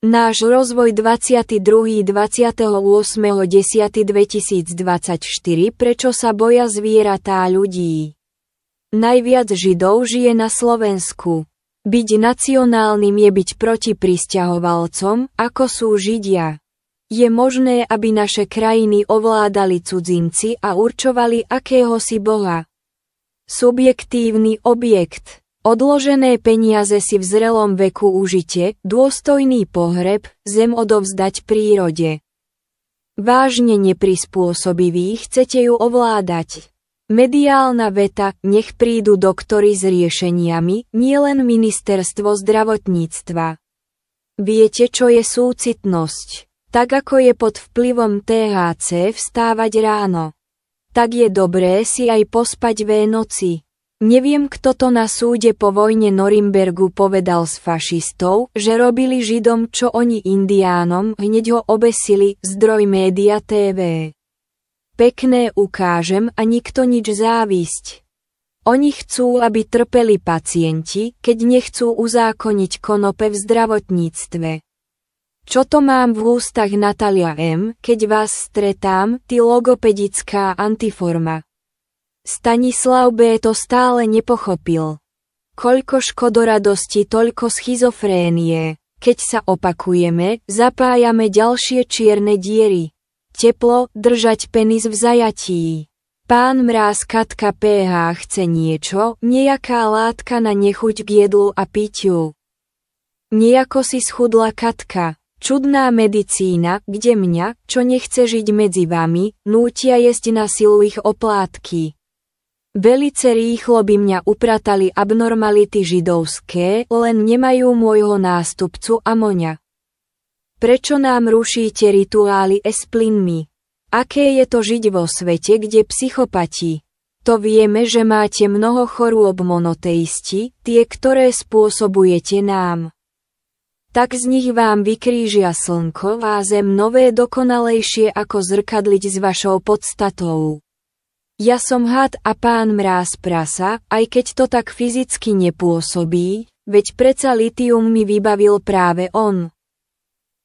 Náš rozvoj 22.28.10.2024 Prečo sa boja zvieratá ľudí? Najviac Židov žije na Slovensku. Byť nacionálnym je byť proti pristahovalcom, ako sú Židia. Je možné, aby naše krajiny ovládali cudzinci a určovali akéhosi boha. Subjektívny objekt Odložené peniaze si v zrelom veku užite, dôstojný pohreb, zem odovzdať prírode. Vážne neprispôsobivý chcete ju ovládať. Mediálna veta, nech prídu doktory s riešeniami, nielen ministerstvo zdravotníctva. Viete, čo je súcitnosť? Tak ako je pod vplyvom THC vstávať ráno. Tak je dobré si aj pospať V noci. Neviem, kto to na súde po vojne Norimbergu povedal s fašistov, že robili Židom, čo oni Indiánom, hneď ho obesili, zdroj média TV. Pekné ukážem a nikto nič závisť. Oni chcú, aby trpeli pacienti, keď nechcú uzákoniť konope v zdravotníctve. Čo to mám v ústach Natalia M., keď vás stretám, ty logopedická antiforma? Stanislav B. to stále nepochopil. Koľko škodoradosti, toľko schizofrénie. Keď sa opakujeme, zapájame ďalšie čierne diery. Teplo, držať penis v zajatí. Pán mráz Katka PH chce niečo, nejaká látka na nechuť k jedlu a pitiu. Nejako si schudla Katka. Čudná medicína, kde mňa, čo nechce žiť medzi vami, nútia jesť na silu ich oplátky. Velice rýchlo by mňa upratali abnormality židovské, len nemajú môjho nástupcu Amonia. Prečo nám rušíte rituály esplinmi? Aké je to žiť vo svete, kde psychopati? To vieme, že máte mnoho chorôb monoteisti, tie, ktoré spôsobujete nám. Tak z nich vám vykrížia slnko a zem nové dokonalejšie ako zrkadliť s vašou podstatou. Ja som had a pán mráz prasa, aj keď to tak fyzicky nepôsobí, veď preca litium mi vybavil práve on.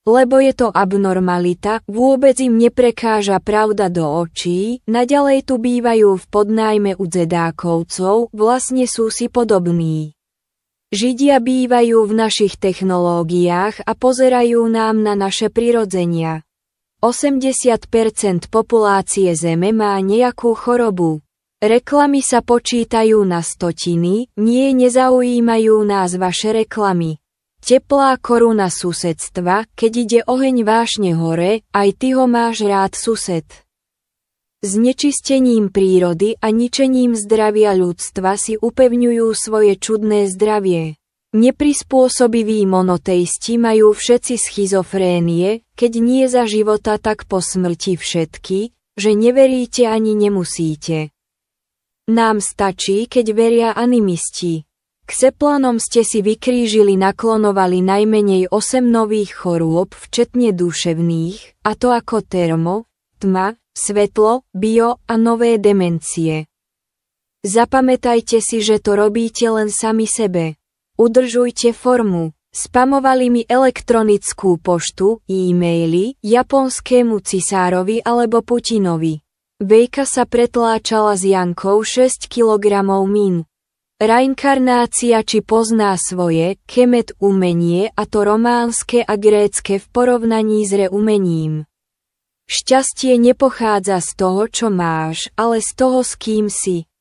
Lebo je to abnormalita, vôbec im neprekáža pravda do očí, naďalej tu bývajú v podnájme u zedákovcov, vlastne sú si podobní. Židia bývajú v našich technológiách a pozerajú nám na naše prirodzenia. 80% populácie Zeme má nejakú chorobu. Reklamy sa počítajú na stotiny, nie nezaujímajú nás vaše reklamy. Teplá koruna susedstva, keď ide oheň vášne hore, aj ty ho máš rád sused. Znečistením prírody a ničením zdravia ľudstva si upevňujú svoje čudné zdravie. Neprispôsobiví monoteisti majú všetci schizofrénie, keď nie za života, tak po smrti všetky, že neveríte ani nemusíte. Nám stačí, keď veria animisti. K seplanom ste si vykrížili naklonovali najmenej 8 nových chorôb, včetne duševných, a to ako termo, tma, svetlo, bio a nové demencie. Zapamätajte si, že to robíte len sami sebe. Udržujte formu. Spamovali mi elektronickú poštu, e-maily, japonskému cisárovi alebo Putinovi. Bejka sa pretláčala s Jankou 6 kg min. Reinkarnácia či pozná svoje, kemet umenie a to románske a grécke v porovnaní s reumením. Šťastie nepochádza z toho, čo máš, ale z toho, s kým si.